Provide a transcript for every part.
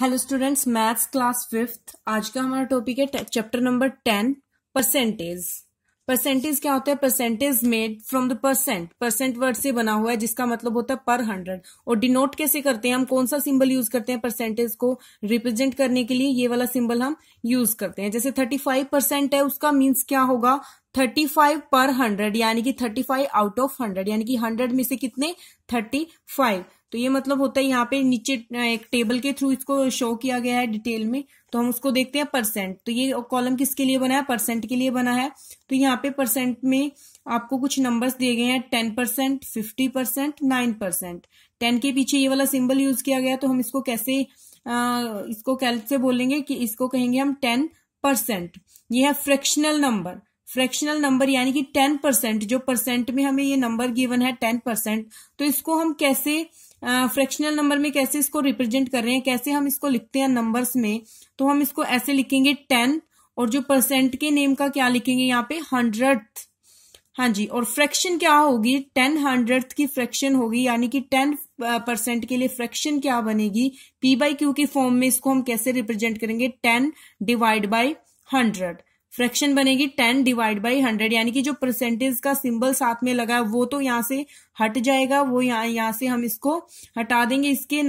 hello students maths class fifth आज का हमारा टॉपिक है chapter number ten percentage percentage क्या होता है percentage made from the percent percent word से बना हुआ है जिसका मतलब होता है पर हंड्रेड और डिनोट कैसे करते हैं हम कौन सा सिंबल यूज करते हैं परसेंटेज को रिप्रेजेंट करने के लिए ये वाला सिंबल हम यूज करते हैं जैसे थर्टी फाइव परसेंट है उसका मीन्स क्या होगा थर्टी फाइव पर हंड्रेड यानी कि thirty five out of hundred यानी कि हंड्रेड में से कितने थर्टी फाइव तो ये मतलब होता है यहाँ पे नीचे एक टेबल के थ्रू इसको शो किया गया है डिटेल में तो हम उसको देखते हैं परसेंट तो ये कॉलम किसके लिए बना है परसेंट के लिए बना है तो यहाँ पे परसेंट में आपको कुछ नंबर्स दिए गए हैं ten percent fifty percent nine percent ten के पीछे ये वाला सिंबल यूज किया गया तो हम इसको कैसे आ, इसको कैसे बोलेंगे कि इसको कहेंगे हम टेन परसेंट ये है फ्रैक्शनल नंबर फ्रैक्शनल नंबर यानी कि टेन परसेंट जो परसेंट में हमें ये नंबर गिवन है टेन परसेंट तो इसको हम कैसे फ्रैक्शनल नंबर में कैसे इसको रिप्रेजेंट कर रहे हैं कैसे हम इसको लिखते हैं नंबर्स में तो हम इसको ऐसे लिखेंगे टेन और जो परसेंट के नेम का क्या लिखेंगे यहाँ पे हंड्रेड हाँ जी और फ्रैक्शन क्या होगी टेन हंड्रेड की फ्रैक्शन होगी यानी कि टेन परसेंट के लिए फ्रैक्शन क्या बनेगी पी बाई क्यू के फॉर्म में इसको हम कैसे रिप्रेजेंट करेंगे ten divide by hundred fraction बनेगी टेन डिवाइड बाई हंड्रेड यानी कि जो परसेंटेज का सिंबल साथ में लगा है वो तो यहाँ से हट जाएगा वो यहाँ यहाँ से हम इसको हटा देंगे इसके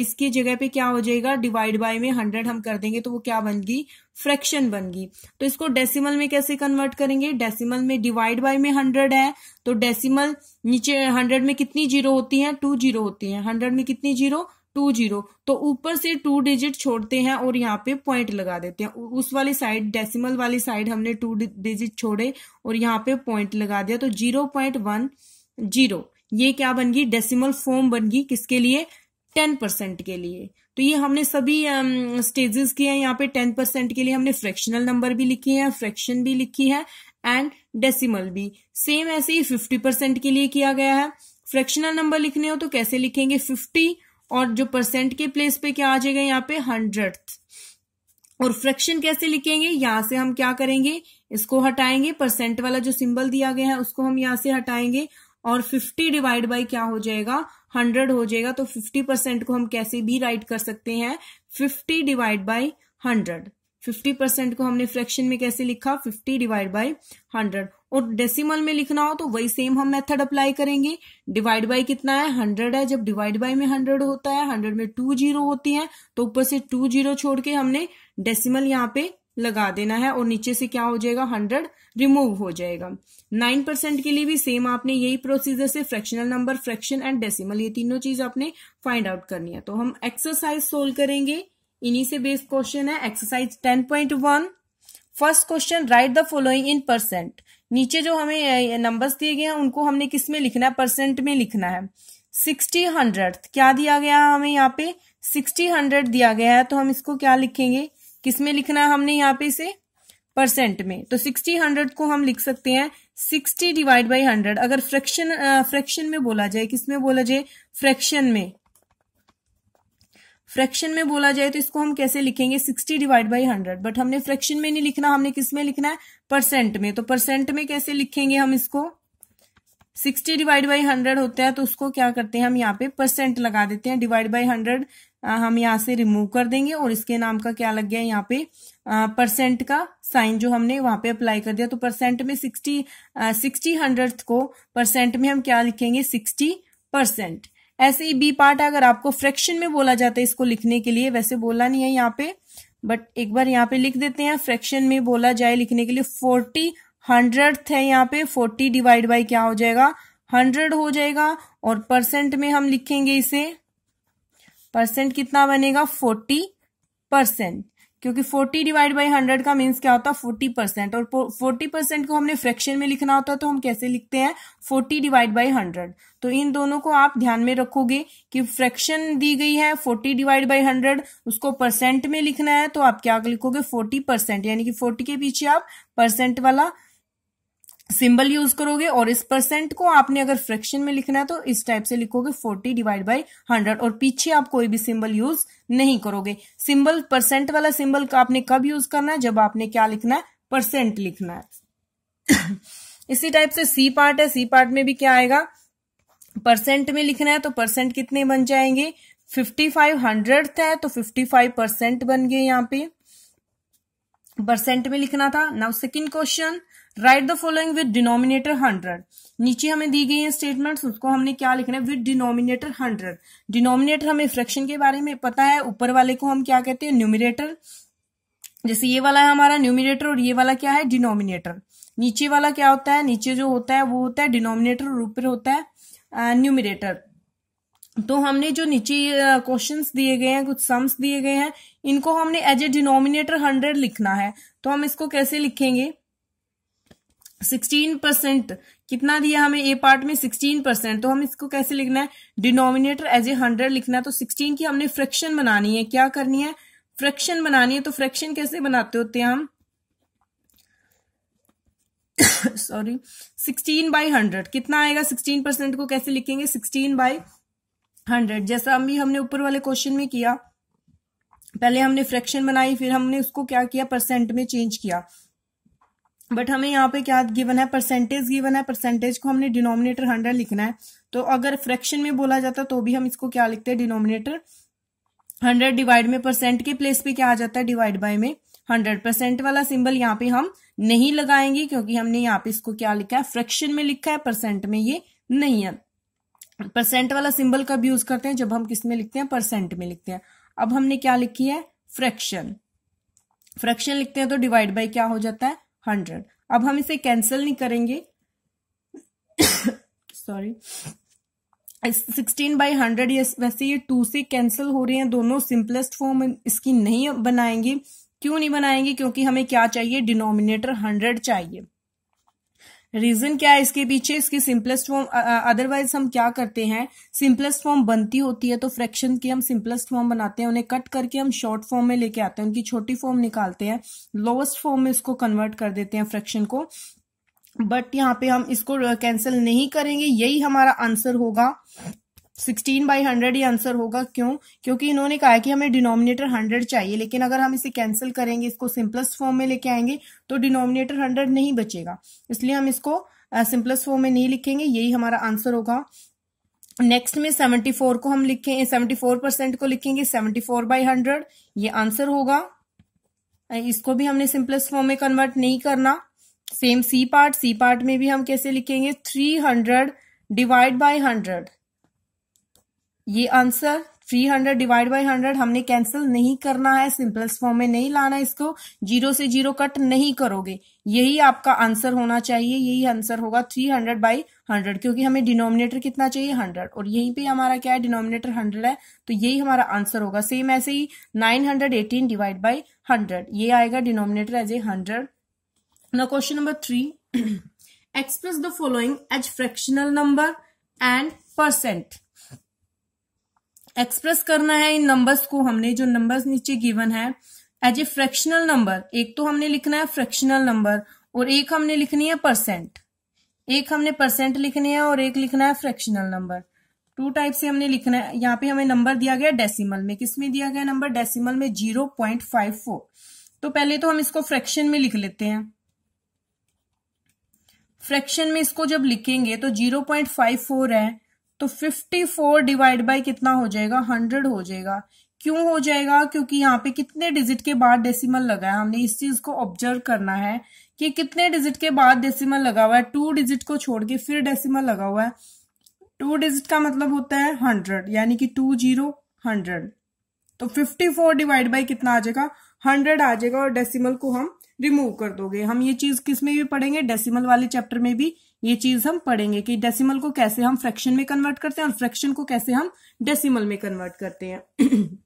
इसकी जगह पे क्या हो जाएगा डिवाइड बाई में हंड्रेड हम कर देंगे तो वो क्या बनगी फ्रैक्शन बनगी तो इसको डेसिमल में कैसे कन्वर्ट करेंगे डेसिमल में डिवाइड बाई में हंड्रेड है तो डेसिमल नीचे हंड्रेड में कितनी जीरो होती है टू जीरो होती है हंड्रेड में कितनी जीरो टू जीरो तो ऊपर से टू डिजिट छोड़ते हैं और यहाँ पे पॉइंट लगा देते हैं उस वाली साइड डेसिमल वाली साइड हमने टू डिजिट छोड़े और यहाँ पे पॉइंट लगा दिया तो जीरो पॉइंट वन जीरो ये क्या बन गई डेसिमल फॉर्म बन गई किसके लिए टेन परसेंट के लिए तो ये हमने सभी स्टेजेस किए हैं यहाँ पे टेन परसेंट के लिए हमने फ्रैक्शनल नंबर भी लिखी है फ्रैक्शन भी लिखी है एंड डेसिमल भी सेम ऐसे ही फिफ्टी परसेंट के लिए किया गया है फ्रैक्शनल नंबर लिखने हो तो कैसे लिखेंगे फिफ्टी और जो परसेंट के प्लेस पे क्या आ जाएगा यहाँ पे हंड्रेड और फ्रैक्शन कैसे लिखेंगे यहां से हम क्या करेंगे इसको हटाएंगे परसेंट वाला जो सिंबल दिया गया है उसको हम यहां से हटाएंगे और 50 डिवाइड बाय क्या हो जाएगा 100 हो जाएगा तो 50 परसेंट को हम कैसे भी राइट कर सकते हैं 50 divide by hundred fifty percent को हमने फ्रैक्शन में कैसे लिखा फिफ्टी डिवाइड बाई हंड्रेड और डेसिमल में लिखना हो तो वही सेम हम मेथड अप्लाई करेंगे डिवाइड बाई कितना है हंड्रेड है जब डिवाइड बाई में हंड्रेड होता है हंड्रेड में टू जीरो होती है तो ऊपर से टू जीरो छोड़ के हमने डेसिमल यहाँ पे लगा देना है और नीचे से क्या हो जाएगा हंड्रेड रिमूव हो जाएगा नाइन परसेंट के लिए भी सेम आपने यही प्रोसीजर से fractional number fraction and decimal ये तीनों चीज आपने फाइंड आउट करनी है तो हम एक्सरसाइज सोल्व करेंगे इन्हीं से बेस्ड क्वेश्चन है exercise ten point one first question write the following in percent नीचे जो हमें नंबर्स दिए गए हैं उनको हमने किस में लिखना है परसेंट में लिखना है सिक्सटी हंड्रेड क्या दिया गया है हमें यहाँ पे सिक्सटी हंड्रेड दिया गया है तो हम इसको क्या लिखेंगे किस में लिखना है हमने यहाँ पे इसे परसेंट में तो सिक्सटी हंड्रेड को हम लिख सकते हैं सिक्सटी डिवाइड बाई हंड्रेड अगर फ्रैक्शन फ्रैक्शन में बोला जाए किस में बोला जाए फ्रैक्शन में फ्रैक्शन में बोला जाए तो इसको हम कैसे लिखेंगे sixty divide by hundred but हमने फ्रैक्शन में नहीं लिखना हमने किस में लिखना है परसेंट में तो परसेंट में कैसे लिखेंगे हम इसको सिक्सटी डिवाइड बाई हंड्रेड होता है तो उसको क्या करते हैं हम यहाँ पे परसेंट लगा देते हैं डिवाइड बाई हंड्रेड हम यहाँ से रिमूव कर देंगे और इसके नाम का क्या लग गया यहाँ पे परसेंट का साइन जो हमने वहां पे अप्लाई कर दिया तो परसेंट में सिक्सटी सिक्सटी हंड्रेड को परसेंट में हम क्या लिखेंगे सिक्सटी परसेंट ऐसे ही बी पार्ट अगर आपको फ्रैक्शन में बोला जाता है इसको लिखने के लिए वैसे बोला नहीं है यहाँ पे बट एक बार यहाँ पे लिख देते हैं फ्रैक्शन में बोला जाए लिखने के लिए फोर्टी हंड्रेड है यहाँ पे फोर्टी डिवाइड बाई क्या हो जाएगा हंड्रेड हो जाएगा और परसेंट में हम लिखेंगे इसे परसेंट कितना बनेगा फोर्टी परसेंट क्योंकि 40 डिवाइड बाई 100 का मीन्स क्या होता है 40 परसेंट और 40 परसेंट को हमने फ्रैक्शन में लिखना होता है तो हम कैसे लिखते हैं 40 डिवाइड बाई 100 तो इन दोनों को आप ध्यान में रखोगे कि फ्रैक्शन दी गई है 40 डिवाइड बाई 100 उसको परसेंट में लिखना है तो आप क्या लिखोगे 40 परसेंट यानी कि 40 के पीछे आप परसेंट वाला सिंबल यूज करोगे और इस परसेंट को आपने अगर फ्रैक्शन में लिखना है तो इस टाइप से लिखोगे 40 डिवाइड बाय 100 और पीछे आप कोई भी सिंबल यूज नहीं करोगे सिंबल परसेंट वाला सिंबल का आपने कब यूज करना है जब आपने क्या लिखना है परसेंट लिखना है इसी टाइप से सी पार्ट है सी पार्ट में भी क्या आएगा परसेंट में लिखना है तो परसेंट कितने बन जाएंगे फिफ्टी फाइव हंड्रेड है तो फिफ्टी फाइव परसेंट बन गए यहाँ पे परसेंट में लिखना था now second question write the following with denominator hundred नीचे हमें दी गई है स्टेटमेंट उसको हमने क्या लिखना है विद डिनोमिनेटर हंड्रेड डिनोमिनेटर हमें फ्रैक्शन के बारे में पता है ऊपर वाले को हम क्या कहते हैं न्यूमिनेटर जैसे ये वाला है हमारा न्यूमिनेटर और ये वाला क्या है डिनोमिनेटर नीचे वाला क्या होता है नीचे जो होता है वो होता है डिनोमिनेटर और ऊपर होता है न्यूमिनेटर तो हमने जो नीचे क्वेश्चंस दिए गए हैं कुछ सम्स दिए गए हैं इनको हमने एज ए डिनोमिनेटर हंड्रेड लिखना है तो हम इसको कैसे लिखेंगे सिक्सटीन परसेंट कितना दिया हमें ए पार्ट में सिक्सटीन परसेंट तो हम इसको कैसे लिखना है डिनोमिनेटर एज ए हंड्रेड लिखना है तो सिक्सटीन की हमने फ्रैक्शन बनानी है क्या करनी है फ्रैक्शन बनानी है तो फ्रैक्शन कैसे बनाते होते हैं हम सॉरी सिक्सटीन बाई हंड्रेड कितना आएगा सिक्सटीन परसेंट को कैसे लिखेंगे सिक्सटीन बाई हंड्रेड जैसा हम भी हमने ऊपर वाले क्वेश्चन में किया पहले हमने फ्रैक्शन बनाई फिर हमने उसको क्या किया परसेंट में चेंज किया बट हमें यहाँ पे क्या गिवन है परसेंटेज गिवन है परसेंटेज को हमने डिनोमिनेटर हंड्रेड लिखना है तो अगर फ्रैक्शन में बोला जाता तो भी हम इसको क्या लिखते हैं डिनोमिनेटर हंड्रेड डिवाइड में परसेंट के प्लेस पे क्या आ जाता है डिवाइड बाय में हंड्रेड परसेंट वाला सिंबल यहाँ पे हम नहीं लगाएंगे क्योंकि हमने यहाँ पे इसको क्या लिखा है फ्रैक्शन में लिखा है परसेंट में ये नहीं है परसेंट वाला सिंबल कब यूज करते हैं जब हम किस में लिखते हैं परसेंट में लिखते हैं अब हमने क्या लिखी है फ्रैक्शन फ्रैक्शन लिखते हैं तो डिवाइड बाई क्या हो जाता है हंड्रेड अब हम इसे कैंसिल नहीं करेंगे सॉरी सिक्सटीन बाई हंड्रेड ये वैसे ये टू से कैंसिल हो रही हैं दोनों सिंपलेस्ट फॉर्म इसकी नहीं बनाएंगे क्यों नहीं बनाएंगे क्योंकि हमें क्या चाहिए डिनोमिनेटर हंड्रेड चाहिए रीजन क्या है इसके पीछे इसकी सिंपलेस्ट फॉर्म अदरवाइज हम क्या करते हैं सिंपलेस्ट फॉर्म बनती होती है तो फ्रैक्शन की हम सिंपलेस्ट फॉर्म बनाते हैं उन्हें कट करके हम शॉर्ट फॉर्म में लेके आते हैं उनकी छोटी फॉर्म निकालते हैं लोवेस्ट फॉर्म में इसको कन्वर्ट कर देते हैं फ्रैक्शन को बट यहाँ पे हम इसको कैंसिल नहीं करेंगे यही हमारा आंसर होगा सिक्सटीन बाई हंड्रेड ही आंसर होगा क्यों क्योंकि इन्होंने कहा है कि हमें डिनोमिनेटर हंड्रेड चाहिए लेकिन अगर हम इसे कैंसिल करेंगे इसको सिंपलेस्ट फॉर्म में लेके आएंगे तो डिनोमिनेटर हंड्रेड नहीं बचेगा इसलिए हम इसको सिंपलेस्ट फॉर्म में नहीं लिखेंगे यही हमारा आंसर होगा नेक्स्ट में सेवेंटी फोर को हम लिखें सेवेंटी फोर परसेंट को लिखेंगे सेवेंटी फोर बाई हंड्रेड ये आंसर होगा इसको भी हमने सिंपलेस्ट फॉर्म में कन्वर्ट नहीं करना same C part C part में भी हम कैसे लिखेंगे three hundred divide by hundred ये आंसर 300 डिवाइड बाई हंड्रेड हमने कैंसिल नहीं करना है सिंपलेस्ट फॉर्म में नहीं लाना है इसको जीरो से जीरो कट नहीं करोगे यही आपका आंसर होना चाहिए यही आंसर होगा 300 हंड्रेड बाई हंड्रेड क्योंकि हमें डिनोमिनेटर कितना चाहिए 100 और यहीं पे हमारा क्या है डिनोमिनेटर 100 है तो यही हमारा आंसर होगा सेम ऐसे ही 918 हंड्रेड डिवाइड बाई हंड्रेड ये आएगा डिनोमिनेटर एज ए हंड्रेड ना question number three express the following as fractional number and percent express करना है इन नंबर्स को हमने जो नंबर्स नीचे गिवन है एज ए फ्रैक्शनल नंबर एक तो हमने लिखना है फ्रैक्शनल नंबर और एक हमने लिखनी है परसेंट एक हमने परसेंट लिखनी है और एक लिखना है फ्रैक्शनल नंबर टू टाइप से हमने लिखना है यहाँ पे हमें नंबर दिया गया डेसिमल में किस में दिया गया नंबर डेसिमल में जीरो पॉइंट फाइव फोर तो पहले तो हम इसको फ्रैक्शन में लिख लेते हैं फ्रैक्शन में इसको जब लिखेंगे तो जीरो पॉइंट फाइव फोर है तो 54 डिवाइड बाय कितना हो जाएगा 100 हो जाएगा क्यों हो जाएगा क्योंकि यहाँ पे कितने डिजिट के बाद डेसिमल लगा है हमने इस चीज को ऑब्जर्व करना है कि कितने डिजिट के बाद डेसिमल लगा हुआ है टू डिजिट को छोड़ के फिर डेसिमल लगा हुआ है टू डिजिट का मतलब होता है हंड्रेड यानी कि टू जीरो हंड्रेड तो फिफ्टी फोर डिवाइड बाई कितना आ जाएगा हंड्रेड आ जाएगा और डेसिमल को हम रिमूव कर दोगे हम ये चीज किस में भी पढ़ेंगे डेसिमल वाले चैप्टर में भी ये चीज हम पढ़ेंगे कि डेसिमल को कैसे हम फ्रैक्शन में कन्वर्ट करते हैं और फ्रैक्शन को कैसे हम डेसिमल में कन्वर्ट करते हैं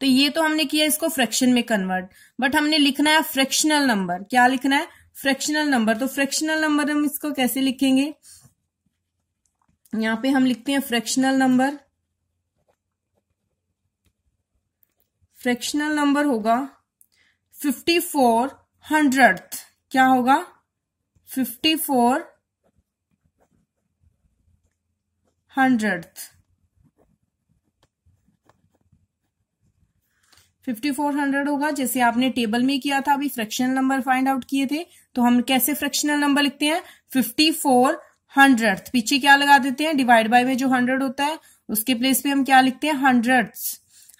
तो ये तो हमने किया इसको फ्रैक्शन में कन्वर्ट बट हमने लिखना है फ्रैक्शनल नंबर क्या लिखना है फ्रैक्शनल नंबर तो फ्रैक्शनल नंबर हम इसको कैसे लिखेंगे यहां पे हम लिखते हैं फ्रैक्शनल नंबर फ्रैक्शनल नंबर होगा फिफ्टी फोर हंड्रेड क्या होगा fifty four hundred fifty four hundred होगा जैसे आपने टेबल में किया था अभी फ्रैक्शनल नंबर फाइंड आउट किए थे तो हम कैसे फ्रैक्शनल नंबर लिखते हैं फिफ्टी फोर हंड्रेड पीछे क्या लगा देते हैं डिवाइड बाय में जो हंड्रेड होता है उसके प्लेस पे हम क्या लिखते हैं हंड्रेड्स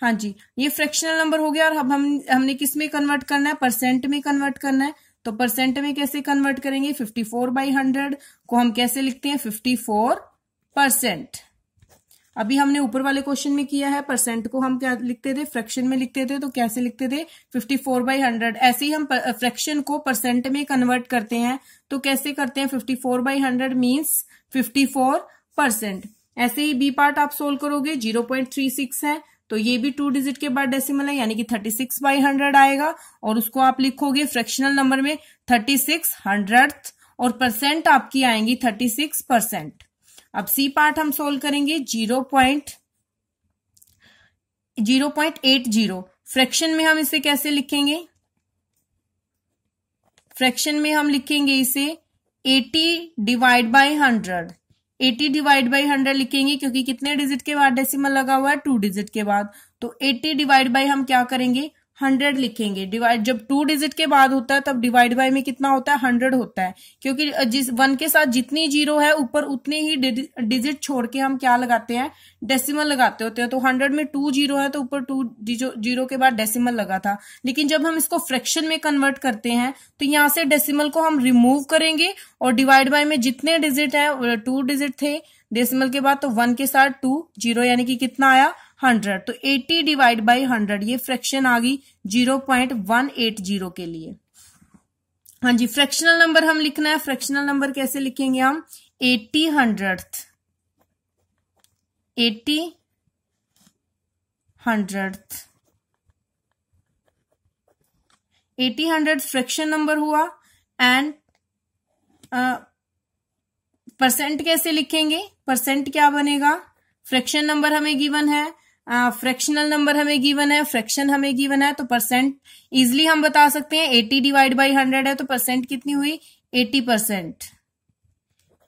हाँ जी ये फ्रैक्शनल नंबर हो गया और अब हम हमने किस में कन्वर्ट करना है परसेंट में कन्वर्ट करना है तो परसेंट में कैसे कन्वर्ट करेंगे 54 फोर बाई हंड्रेड को हम कैसे लिखते हैं 54 परसेंट अभी हमने ऊपर वाले क्वेश्चन में किया है परसेंट को हम क्या लिखते थे फ्रैक्शन में लिखते थे तो कैसे लिखते थे 54 फोर बाई हंड्रेड ऐसे ही हम फ्रैक्शन को परसेंट में कन्वर्ट करते हैं तो कैसे करते हैं 54 four by hundred means fifty percent ऐसे ही बी पार्ट आप सोल्व करोगे जीरो पॉइंट थ्री सिक्स है तो ये भी टू डिजिट के बाद डेसिमल है यानी कि थर्टी सिक्स बाई हंड्रेड आएगा और उसको आप लिखोगे फ्रैक्शनल नंबर में थर्टी सिक्स हंड्रेड और परसेंट आपकी आएंगी थर्टी सिक्स परसेंट अब सी पार्ट हम सोल्व करेंगे zero point zero point eight zero fraction में हम इसे कैसे लिखेंगे फ्रैक्शन में हम लिखेंगे इसे eighty divide by hundred 80 divide by 100 लिखेंगे क्योंकि कितने डिजिट के बाद डेसिमल लगा हुआ है टू डिजिट के बाद तो 80 डिवाइड बाई हम क्या करेंगे हंड्रेड लिखेंगे डिवाइड जब टू डिजिट के बाद होता है तब डिवाइड बाय में कितना होता है हंड्रेड होता है क्योंकि जिस वन के साथ जितनी जीरो है ऊपर उतने ही डिजिट छोड़ के हम क्या लगाते हैं डेसिमल लगाते होते हैं तो हंड्रेड में टू जीरो है तो ऊपर टू जीरो के बाद डेसिमल लगा था लेकिन जब हम इसको फ्रैक्शन में कन्वर्ट करते हैं तो यहां से डेसिमल को हम रिमूव करेंगे और डिवाइड बाय में जितने डिजिट है टू डिजिट थे डेसिमल के बाद तो वन के साथ टू जीरो यानी कि कितना आया हंड्रेड तो एटी डिवाइड बाई हंड्रेड ये फ्रैक्शन आ गई zero point one eight zero के लिए हाँ जी फ्रैक्शनल नंबर हम लिखना है फ्रैक्शनल नंबर कैसे लिखेंगे हम eighty hundred eighty hundred eighty hundred fraction number हुआ एंड परसेंट कैसे लिखेंगे परसेंट क्या बनेगा फ्रैक्शन नंबर हमें गिवन है फ्रैक्शनल नंबर हमें गिवन है फ्रैक्शन हमें गिवन है तो परसेंट इजिली हम बता सकते हैं एटी डिवाइड बाई हंड्रेड है तो परसेंट कितनी हुई एटी परसेंट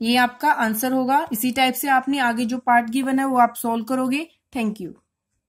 ये आपका आंसर होगा इसी टाइप से आपने आगे जो पार्ट गिवन है वो आप सोल्व करोगे थैंक यू